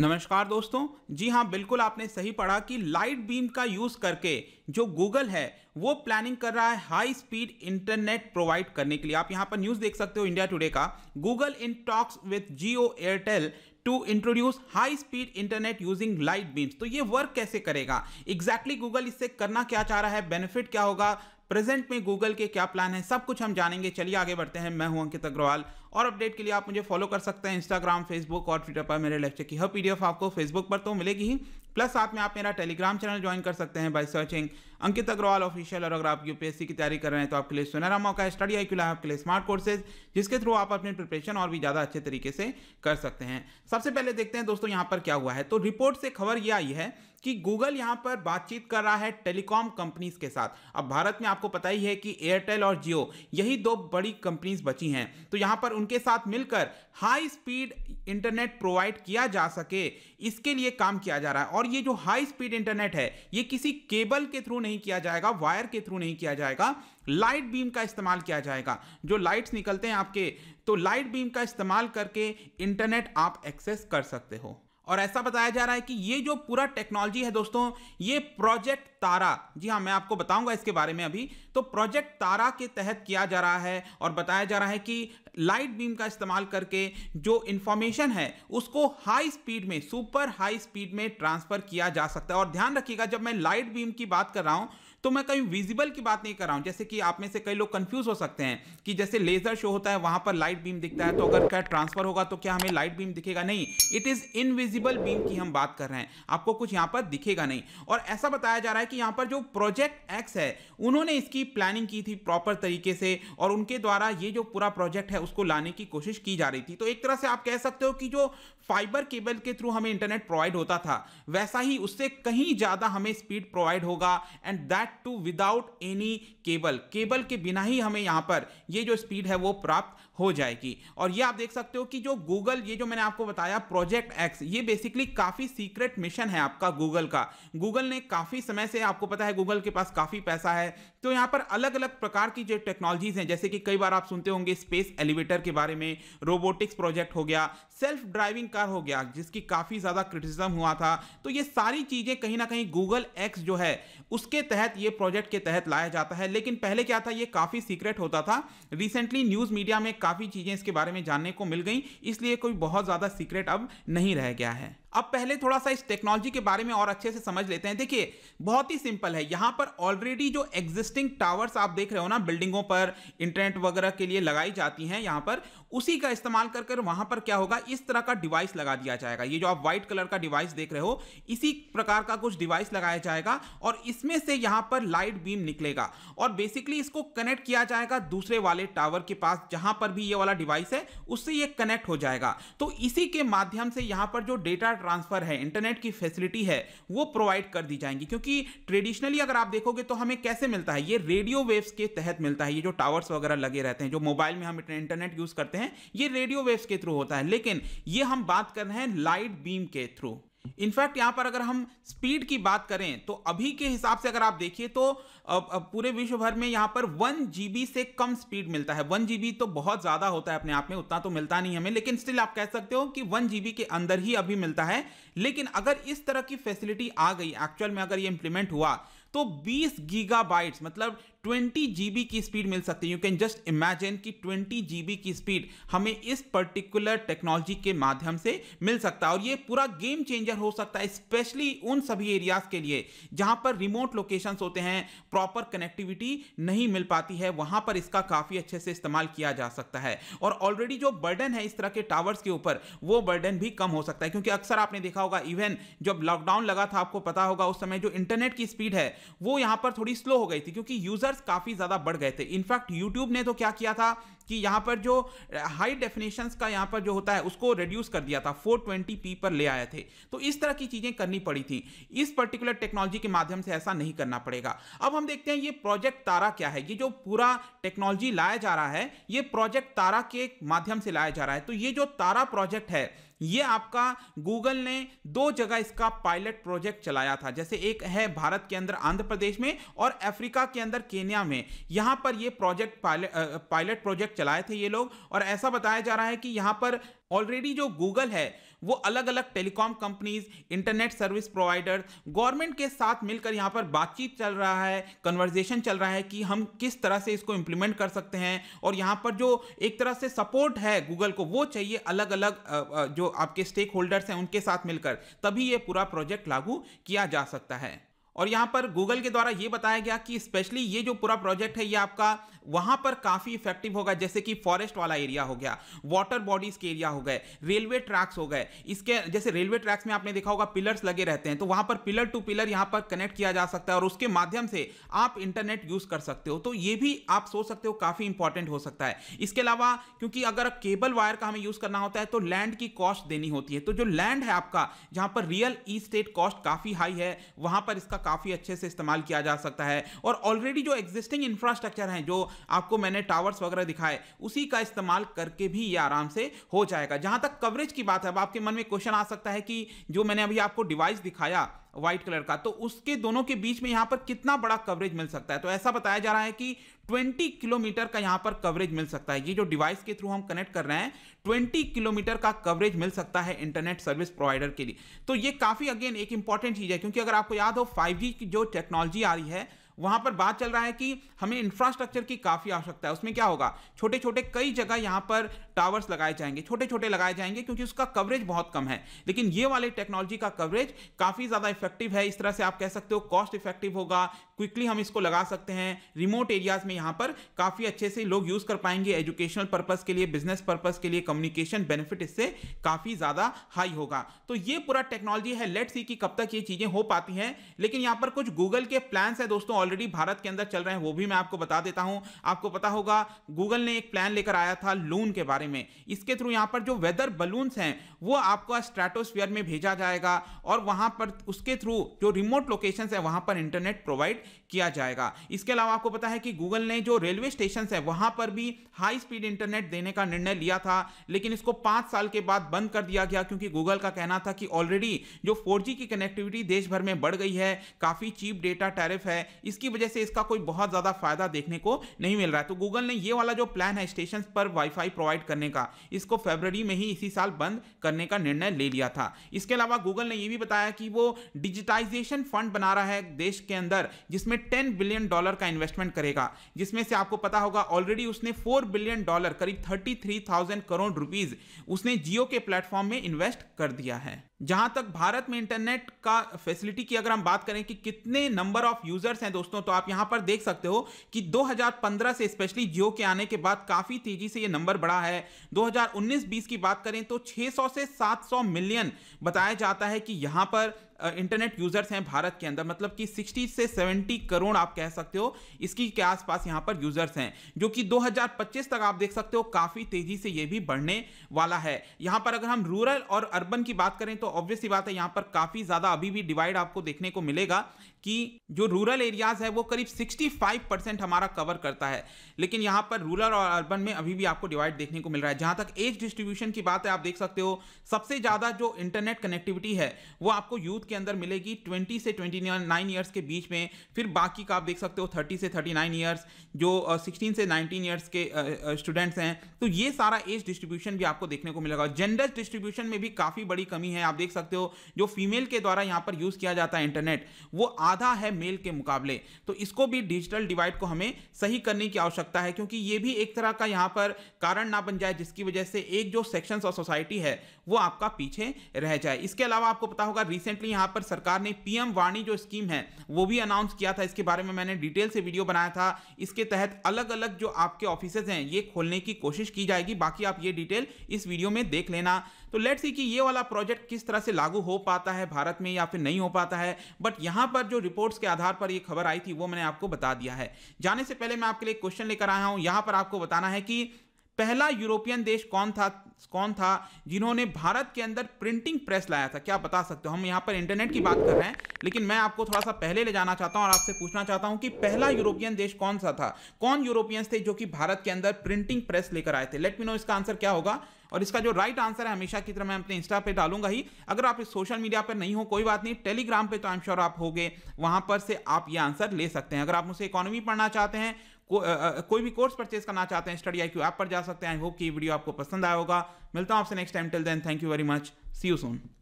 नमस्कार दोस्तों जी हाँ बिल्कुल आपने सही पढ़ा कि लाइट बीम का यूज़ करके जो गूगल है वो प्लानिंग कर रहा है हाई स्पीड इंटरनेट प्रोवाइड करने के लिए आप यहाँ पर न्यूज़ देख सकते हो इंडिया टुडे का Google in talks with Jio Airtel to introduce high speed internet using light beams तो ये वर्क कैसे करेगा एग्जैक्टली exactly गूगल इससे करना क्या चाह रहा है बेनिफिट क्या होगा प्रेजेंट में गूगल के क्या प्लान है सब कुछ हम जानेंगे चलिए आगे बढ़ते हैं मैं हूं अंकित अग्रवाल और अपडेट के लिए आप मुझे फॉलो कर सकते हैं इंस्टाग्राम फेसबुक और ट्विटर पर मेरे लेक्चर की हर पीडीएफ आपको फेसबुक पर तो मिलेगी ही प्लस साथ में आप मेरा टेलीग्राम चैनल ज्वाइन कर सकते हैं by searching Ankit Agarwal official और अगर आप यूपीएससी की तैयारी कर रहे हैं तो आपके लिए सुनहरा मौका है स्टडी आई क्यू आपके लिए स्मार्ट कोर्सेज जिसके थ्रू आप अपनी प्रिपरेशन और भी ज़्यादा अच्छे तरीके से कर सकते हैं सबसे पहले देखते हैं दोस्तों यहाँ पर क्या हुआ है तो रिपोर्ट से खबर यह आई है कि गूगल यहां पर बातचीत कर रहा है टेलीकॉम कंपनीज के साथ अब भारत में आपको पता ही है कि एयरटेल और जियो यही दो बड़ी कंपनीज बची हैं तो यहां पर उनके साथ मिलकर हाई स्पीड इंटरनेट प्रोवाइड किया जा सके इसके लिए काम किया जा रहा है और ये जो हाई स्पीड इंटरनेट है ये किसी केबल के थ्रू नहीं किया जाएगा वायर के थ्रू नहीं किया जाएगा लाइट बीम का इस्तेमाल किया जाएगा जो लाइट्स निकलते हैं आपके तो लाइट बीम का इस्तेमाल करके इंटरनेट आप एक्सेस कर सकते हो और ऐसा बताया जा रहा है कि ये जो पूरा टेक्नोलॉजी है दोस्तों ये प्रोजेक्ट तारा जी हाँ मैं आपको बताऊंगा इसके बारे में अभी तो प्रोजेक्ट तारा के तहत किया जा रहा है और बताया जा रहा है कि लाइट बीम का इस्तेमाल करके जो इंफॉर्मेशन है उसको हाई स्पीड में सुपर हाई स्पीड में ट्रांसफर किया जा सकता है और ध्यान रखिएगा जब मैं लाइट बीम की बात कर रहा हूं तो मैं कहीं विजिबल की बात नहीं कर रहा हूं जैसे कि आप में से कई लोग कंफ्यूज हो सकते हैं कि जैसे लेजर शो होता है वहां पर लाइट बीम दिखता है तो अगर क्या ट्रांसफर होगा तो क्या हमें लाइट बीम दिखेगा नहीं इट इज इनविजिबल बीम की हम बात कर रहे हैं आपको कुछ यहां पर दिखेगा नहीं और ऐसा बताया जा रहा है कि यहां पर जो प्रोजेक्ट एक्स है उन्होंने इसकी प्लानिंग की थी प्रॉपर तरीके से और उनके द्वारा ये जो पूरा प्रोजेक्ट है उसको लाने की कोशिश की जा रही थी तो एक तरह से आप कह सकते हो कि जो फाइबर केबल के थ्रू हमें इंटरनेट प्रोवाइड होता था वैसा ही उससे कहीं ज़्यादा हमें स्पीड प्रोवाइड होगा and that back to without any cable cable के बिना ही हमें यहां पर ये जो स्पीड है वो प्राप्त हो जाएगी और ये आप देख सकते हो कि जो गूगल ये जो मैंने आपको बताया प्रोजेक्ट एक्स ये बेसिकली काफ़ी सीक्रेट मिशन है आपका गूगल का गूगल ने काफ़ी समय से आपको पता है गूगल के पास काफ़ी पैसा है तो यहां पर अलग अलग प्रकार की जो टेक्नोलॉजीज हैं जैसे कि कई बार आप सुनते होंगे स्पेस एलिवेटर के बारे में रोबोटिक्स प्रोजेक्ट हो गया सेल्फ ड्राइविंग कार हो गया जिसकी काफ़ी ज़्यादा क्रिटिसिज्म हुआ था तो ये सारी चीज़ें कहीं ना कहीं गूगल एक्स जो है उसके तहत ये प्रोजेक्ट के तहत लाया जाता है लेकिन पहले क्या था ये काफ़ी सीक्रेट होता था रिसेंटली न्यूज़ मीडिया में काफ़ी चीज़ें इसके बारे में जानने को मिल गई इसलिए कोई बहुत ज़्यादा सीक्रेट अब नहीं रह गया है अब पहले थोड़ा सा इस टेक्नोलॉजी के बारे में और अच्छे से समझ लेते हैं देखिए बहुत ही सिंपल है यहाँ पर ऑलरेडी जो एग्जिस्टिंग टावर्स आप देख रहे हो ना बिल्डिंगों पर इंटरनेट वगैरह के लिए लगाई जाती हैं यहाँ पर उसी का इस्तेमाल कर कर वहाँ पर क्या होगा इस तरह का डिवाइस लगा दिया जाएगा ये जो आप व्हाइट कलर का डिवाइस देख रहे हो इसी प्रकार का कुछ डिवाइस लगाया जाएगा और इसमें से यहाँ पर लाइट बीम निकलेगा और बेसिकली इसको कनेक्ट किया जाएगा दूसरे वाले टावर के पास जहाँ पर भी ये वाला डिवाइस है उससे ये कनेक्ट हो जाएगा तो इसी के माध्यम से यहाँ पर जो डेटा ट्रांसफ़र है इंटरनेट की फैसिलिटी है वो प्रोवाइड कर दी जाएंगी क्योंकि ट्रेडिशनली अगर आप देखोगे तो हमें कैसे मिलता है ये रेडियो वेव्स के तहत मिलता है ये जो टावर्स वगैरह लगे रहते हैं जो मोबाइल में हम इंटरनेट यूज़ करते हैं ये रेडियो वेव्स के थ्रू होता है लेकिन ये हम बात कर रहे हैं लाइट बीम के थ्रू इनफैक्ट यहां पर अगर हम स्पीड की बात करें तो अभी के हिसाब से अगर आप देखिए तो पूरे विश्व भर में यहां पर वन जीबी से कम स्पीड मिलता है वन जीबी तो बहुत ज़्यादा होता है अपने आप में उतना तो मिलता नहीं हमें लेकिन स्टिल आप कह सकते हो कि वन जीबी के अंदर ही अभी मिलता है लेकिन अगर इस तरह की फैसिलिटी आ गई एक्चुअल में अगर ये इंप्लीमेंट हुआ तो 20 गीगा मतलब ट्वेंटी जीबी की स्पीड मिल सकती है यू कैन जस्ट इमेजिन कि ट्वेंटी जीबी की स्पीड हमें इस पर्टिकुलर टेक्नोलॉजी के माध्यम से मिल सकता है और ये पूरा गेम चेंजर हो सकता है स्पेशली उन सभी एरियाज के लिए जहां पर रिमोट लोकेशन होते हैं प्रॉपर कनेक्टिविटी नहीं मिल पाती है वहां पर इसका काफी अच्छे से इस्तेमाल किया जा सकता है और ऑलरेडी जो बर्डन है इस तरह के टावर्स के ऊपर वो बर्डन भी कम हो सकता है क्योंकि अक्सर आपने देखा होगा इवन जब लॉकडाउन लगा था आपको पता होगा उस समय जो इंटरनेट की स्पीड है वो यहां पर थोड़ी स्लो हो गई थी क्योंकि यूजर यूजर्स काफी ज्यादा बढ़ गए थे इनफैक्ट यूट्यूब ने तो क्या किया था कि यहाँ पर जो हाई डेफिनेशन का यहाँ पर जो होता है उसको रिड्यूस कर दिया था 420p पर ले आए थे तो इस तरह की चीज़ें करनी पड़ी थी इस पर्टिकुलर टेक्नोलॉजी के माध्यम से ऐसा नहीं करना पड़ेगा अब हम देखते हैं ये प्रोजेक्ट तारा क्या है ये जो पूरा टेक्नोलॉजी लाया जा रहा है ये प्रोजेक्ट तारा के माध्यम से लाया जा रहा है तो ये जो तारा प्रोजेक्ट है ये आपका गूगल ने दो जगह इसका पायलट प्रोजेक्ट चलाया था जैसे एक है भारत के अंदर आंध्र प्रदेश में और अफ्रीका के अंदर केन्या में यहां पर ये प्रोजेक्ट पायलट प्रोजेक्ट चलाए थे ये लोग और ऐसा बताया जा रहा है कि यहाँ पर ऑलरेडी जो गूगल है वो अलग अलग telecom companies internet service provider government के साथ मिलकर यहाँ पर बातचीत चल रहा है कन्वर्जेशन चल रहा है कि हम किस तरह से इसको इम्प्लीमेंट कर सकते हैं और यहाँ पर जो एक तरह से सपोर्ट है गूगल को वो चाहिए अलग अलग जो आपके स्टेक होल्डर्स हैं उनके साथ मिलकर तभी ये पूरा प्रोजेक्ट लागू किया जा सकता है और यहाँ पर गूगल के द्वारा ये बताया गया कि स्पेशली ये जो पूरा प्रोजेक्ट है ये आपका वहाँ पर काफ़ी इफेक्टिव होगा जैसे कि फॉरेस्ट वाला एरिया हो गया वाटर बॉडीज़ के एरिया हो गए रेलवे ट्रैक्स हो गए इसके जैसे रेलवे ट्रैक्स में आपने देखा होगा पिलर्स लगे रहते हैं तो वहाँ पर पिलर टू पिलर यहाँ पर कनेक्ट किया जा सकता है और उसके माध्यम से आप इंटरनेट यूज़ कर सकते हो तो ये भी आप सोच सकते हो काफ़ी इंपॉर्टेंट हो सकता है इसके अलावा क्योंकि अगर केबल वायर का हमें यूज़ करना होता है तो लैंड की कॉस्ट देनी होती है तो जो लैंड है आपका जहाँ पर रियल ई स्टेट कॉस्ट काफ़ी हाई है वहाँ पर इसका काफ़ी अच्छे से इस्तेमाल किया जा सकता है और ऑलरेडी जो एग्जिस्टिंग इंफ्रास्ट्रक्चर हैं जो आपको मैंने टावर्स वगैरह दिखाए उसी का इस्तेमाल करके भी ये आराम से हो जाएगा जहाँ तक कवरेज की बात है अब आपके मन में क्वेश्चन आ सकता है कि जो मैंने अभी आपको डिवाइस दिखाया व्हाइट कलर का तो उसके दोनों के बीच में यहाँ पर कितना बड़ा कवरेज मिल सकता है तो ऐसा बताया जा रहा है कि 20 किलोमीटर का यहां पर कवरेज मिल सकता है ये जो डिवाइस के थ्रू हम कनेक्ट कर रहे हैं 20 किलोमीटर का कवरेज मिल सकता है इंटरनेट सर्विस प्रोवाइडर के लिए तो ये काफ़ी अगेन एक इंपॉर्टेंट चीज़ है क्योंकि अगर आपको याद हो 5G की जो टेक्नोलॉजी आ रही है वहां पर बात चल रहा है कि हमें इंफ्रास्ट्रक्चर की काफ़ी आवश्यकता है उसमें क्या होगा छोटे छोटे कई जगह यहां पर टावर्स लगाए जाएंगे छोटे छोटे लगाए जाएंगे क्योंकि उसका कवरेज बहुत कम है लेकिन ये वाले टेक्नोलॉजी का कवरेज काफ़ी ज़्यादा इफेक्टिव है इस तरह से आप कह सकते हो कॉस्ट इफेक्टिव होगा क्विकली हम इसको लगा सकते हैं रिमोट एरियाज़ में यहां पर काफ़ी अच्छे से लोग यूज़ कर पाएंगे एजुकेशनल पर्पज़ के लिए बिजनेस पर्पज़ के लिए कम्युनिकेशन बेनिफिट इससे काफ़ी ज़्यादा हाई होगा तो ये पूरा टेक्नोलॉजी है लेट सी कि कब तक ये चीज़ें हो पाती हैं लेकिन यहाँ पर कुछ गूगल के प्लान्स है दोस्तों ऑलरेडी भारत के अंदर चल रहे हैं वो भी मैं आपको बता देता हूँ आपको पता होगा गूगल ने एक प्लान लेकर आया था लोन के बारे में में इसके थ्रू यहाँ पर जो वेदर बलून्स हैं वो आपको स्ट्रेटोस्फियर में भेजा जाएगा और वहाँ पर उसके थ्रू जो रिमोट लोकेशंस है वहाँ पर इंटरनेट प्रोवाइड किया जाएगा इसके अलावा आपको पता है कि गूगल ने जो रेलवे स्टेशन है वहां पर भी हाई स्पीड इंटरनेट देने का निर्णय लिया था लेकिन इसको पांच साल के बाद बंद कर दिया गया क्योंकि गूगल का कहना था कि ऑलरेडी जो फोर की कनेक्टिविटी देश भर में बढ़ गई है काफ़ी चीप डेटा टैरिफ है इसकी वजह से इसका कोई बहुत ज़्यादा फायदा देखने को नहीं मिल रहा है तो गूगल ने ये वाला जो प्लान है स्टेशन पर वाईफाई प्रोवाइड करने का इसको फेबररी में ही इसी साल बंद करने का निर्णय ले लिया था इसके अलावा गूगल ने यह भी बताया कि वो डिजिटाइजेशन फंड बना रहा है देश के अंदर जिसमें टेन बिलियन डॉलर का इन्वेस्टमेंट करेगा जिसमें से आपको पता होगा ऑलरेडी उसने फोर बिलियन डॉलर करीब thirty three thousand crore rupees उसने जियो के प्लेटफॉर्म में इन्वेस्ट कर दिया है जहां तक भारत में इंटरनेट का फैसिलिटी की अगर हम बात करें कि कितने नंबर ऑफ यूजर्स हैं दोस्तों तो आप यहां पर देख सकते हो कि 2015 से स्पेशली जियो के आने के बाद काफ़ी तेजी से ये नंबर बढ़ा है 2019-20 की बात करें तो 600 से 700 मिलियन बताया जाता है कि यहां पर इंटरनेट यूजर्स हैं भारत के अंदर मतलब कि 60 से 70 करोड़ आप कह सकते हो इसकी के आसपास यहां पर यूजर्स हैं जो कि 2025 तक आप देख सकते हो काफ़ी तेज़ी से यह भी बढ़ने वाला है यहाँ पर अगर हम रूरल और अर्बन की बात करें तो ऑब्वियसली बात है यहां पर काफ़ी ज़्यादा अभी भी डिवाइड आपको देखने को मिलेगा कि जो रूरल एरियाज़ है वो करीब 65 परसेंट हमारा कवर करता है लेकिन यहाँ पर रूरल और अर्बन में अभी भी आपको डिवाइड देखने को मिल रहा है जहाँ तक एज डिस्ट्रीब्यूशन की बात है आप देख सकते हो सबसे ज़्यादा जो इंटरनेट कनेक्टिविटी है वो आपको यूथ के अंदर मिलेगी 20 से 29 इयर्स के बीच में फिर बाकी का आप देख सकते हो 30 से 39 इयर्स जो 16 से 19 इयर्स के स्टूडेंट्स हैं तो ये सारा एज डिस्ट्रीब्यूशन भी आपको देखने को मिलेगा जेंडर डिस्ट्रीब्यूशन में भी काफ़ी बड़ी कमी है आप देख सकते हो जो फीमेल के द्वारा यहाँ पर यूज़ किया जाता है इंटरनेट वो आधा है मेल के मुकाबले तो इसको भी डिजिटल डिवाइड को हमें सही करने की आवश्यकता है क्योंकि ये भी एक तरह का यहाँ पर कारण ना बन जाए जिसकी वजह से एक जो सेक्शन ऑफ सोसाइटी है वो आपका पीछे रह जाए इसके अलावा आपको पता होगा रिसेंटली यहाँ पर सरकार ने पीएम वाणी जो स्कीम है वो भी अनाउंस किया था इसके बारे में मैंने डिटेल से वीडियो बनाया था इसके तहत अलग अलग जो आपके ऑफिस हैं ये खोलने की कोशिश की जाएगी बाकी आप ये डिटेल इस वीडियो में देख लेना तो लेट्स सी कि ये वाला प्रोजेक्ट किस तरह से लागू हो पाता है भारत में या फिर नहीं हो पाता है बट यहाँ पर जो रिपोर्ट्स के आधार पर ये खबर आई थी वो मैंने आपको बता दिया है जाने से पहले मैं आपके लिए क्वेश्चन लेकर आया हूँ यहाँ पर आपको बताना है कि पहला यूरोपियन देश कौन था कौन था जिन्होंने भारत के अंदर प्रिंटिंग प्रेस लाया था क्या बता सकते हो हम यहाँ पर इंटरनेट की बात कर रहे हैं लेकिन मैं आपको थोड़ा सा पहले ले जाना चाहता हूँ और आपसे पूछना चाहता हूँ कि पहला यूरोपियन देश कौन सा था कौन यूरोपियंस थे जो कि भारत के अंदर प्रिंटिंग प्रेस लेकर आए थे लेट मी नो इसका आंसर क्या होगा और इसका जो राइट आंसर है हमेशा की तरह मैं अपने इंस्टा पे डालूंगा ही अगर आप इस सोशल मीडिया पर नहीं हो कोई बात नहीं टेलीग्राम पे तो आई एम श्योर आप हो वहां पर से आप ये आंसर ले सकते हैं अगर आप मुझसे इकोनॉमी पढ़ना चाहते हैं को, आ, कोई भी कोर्स परचेज करना चाहते हैं स्टडी आई क्यू ऐप पर जा सकते हैं आई होप कि वीडियो आपको पसंद आया होगा मिलता हूँ आपसे next time till then thank you very much see you soon